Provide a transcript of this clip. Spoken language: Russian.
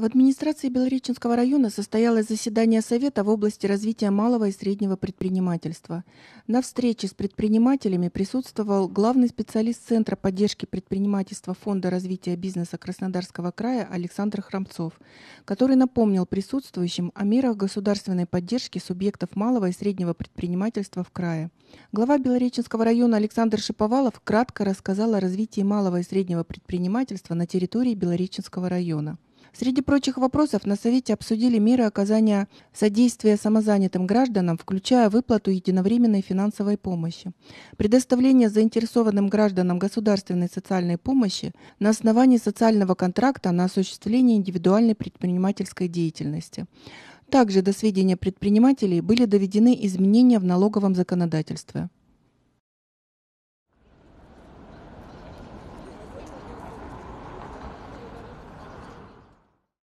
В администрации Белореченского района состоялось заседание Совета в области развития малого и среднего предпринимательства. На встрече с предпринимателями присутствовал главный специалист Центра поддержки предпринимательства Фонда развития бизнеса Краснодарского края Александр Храмцов, который напомнил присутствующим о мерах государственной поддержки субъектов малого и среднего предпринимательства в крае. Глава Белореченского района Александр Шиповалов кратко рассказал о развитии малого и среднего предпринимательства на территории Белореченского района. Среди прочих вопросов на Совете обсудили меры оказания содействия самозанятым гражданам, включая выплату единовременной финансовой помощи, предоставление заинтересованным гражданам государственной социальной помощи на основании социального контракта на осуществление индивидуальной предпринимательской деятельности. Также до сведения предпринимателей были доведены изменения в налоговом законодательстве.